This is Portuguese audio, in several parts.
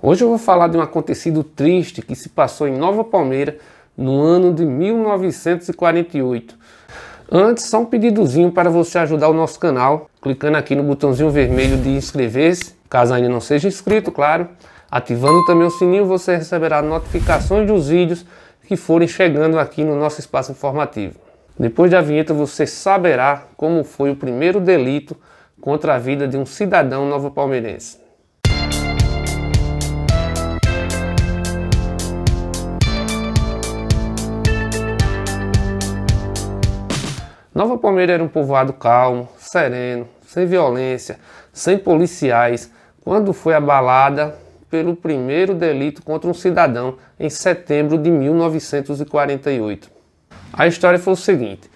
Hoje eu vou falar de um acontecido triste que se passou em Nova Palmeira no ano de 1948. Antes, só um pedidozinho para você ajudar o nosso canal, clicando aqui no botãozinho vermelho de inscrever-se, caso ainda não seja inscrito, claro. Ativando também o sininho, você receberá notificações dos vídeos que forem chegando aqui no nosso espaço informativo. Depois da vinheta você saberá como foi o primeiro delito contra a vida de um cidadão novo palmeirense. Nova Palmeira era um povoado calmo, sereno, sem violência, sem policiais, quando foi abalada pelo primeiro delito contra um cidadão em setembro de 1948. A história foi o seguinte: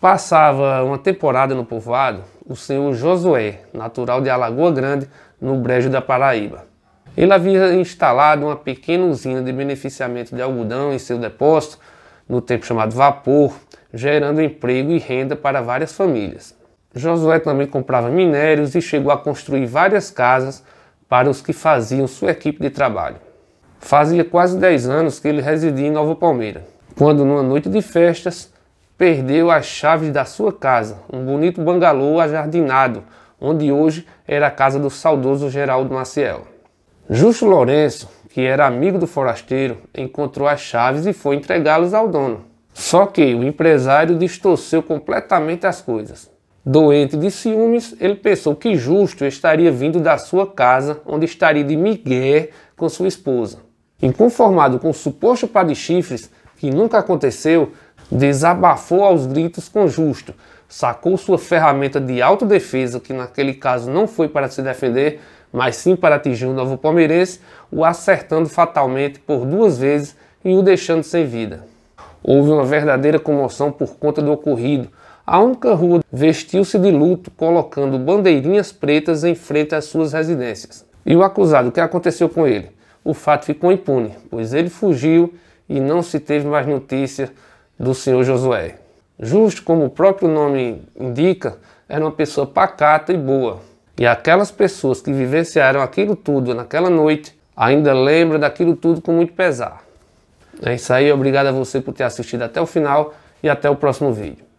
passava uma temporada no povoado o senhor Josué, natural de Alagoa Grande, no Brejo da Paraíba. Ele havia instalado uma pequena usina de beneficiamento de algodão em seu depósito no tempo chamado vapor, gerando emprego e renda para várias famílias. Josué também comprava minérios e chegou a construir várias casas para os que faziam sua equipe de trabalho. Fazia quase 10 anos que ele residia em Nova Palmeira, quando, numa noite de festas, perdeu as chaves da sua casa, um bonito bangalô ajardinado, onde hoje era a casa do saudoso Geraldo Maciel. Justo Lourenço, que era amigo do forasteiro, encontrou as chaves e foi entregá-las ao dono. Só que o empresário distorceu completamente as coisas. Doente de ciúmes, ele pensou que Justo estaria vindo da sua casa, onde estaria de migué com sua esposa. Inconformado com o suposto par de chifres, que nunca aconteceu, desabafou aos gritos com Justo, sacou sua ferramenta de autodefesa, que naquele caso não foi para se defender, mas sim para atingir o um novo palmeirense, o acertando fatalmente por duas vezes e o deixando sem vida. Houve uma verdadeira comoção por conta do ocorrido. A única rua vestiu-se de luto, colocando bandeirinhas pretas em frente às suas residências. E o acusado, o que aconteceu com ele? O fato ficou impune, pois ele fugiu e não se teve mais notícia do senhor Josué. Justo como o próprio nome indica, era uma pessoa pacata e boa, e aquelas pessoas que vivenciaram aquilo tudo naquela noite ainda lembram daquilo tudo com muito pesar. É isso aí, obrigado a você por ter assistido até o final e até o próximo vídeo.